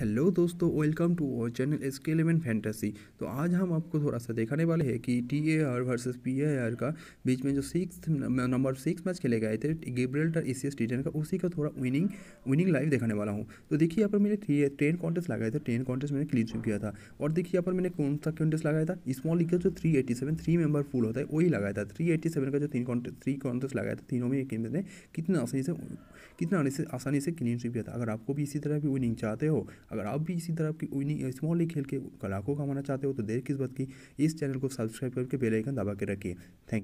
hello दोस्तों welcome to our channel S K eleven fantasy तो आज हम आपको थोड़ा सा देखाने वाले हैं कि T A R versus P A R का बीच में जो सिक्स नंबर सिक्स मैच खेले गए थे गिब्रेल्टर सी एस टीजन का उसी का थोड़ा विनिंग विनिंग लाइव दिखाने वाला हूँ तो देखिए यहाँ पर मैंने टेन कॉन्टेस्ट लगाया था टेन कॉन्टेस्ट मैंने क्लीन स्विप किया था और देखिए यहाँ पर मैंने कौन सा कॉन्टेस्ट लगाया था स्मॉल लीग का जो three eighty seven three member full होता है वही लगाया था थ्री एटी सेवन का जो तीन कॉन्टेस्ट थ्री कॉन्टेस्ट लगाया था तीनों में एक कितना आसानी से कितना आसानी से क्लीन स्विप किया था अगर आपको भी इसी तरह की विनिंग चाहते हो अगर आप भी इसी तरह आपकी उन्हीं स्मॉल खेल के लाखों कमाना चाहते हो तो देर किस बात की इस चैनल को सब्सक्राइब करके बेलाइकन दबा के रखिए थैंक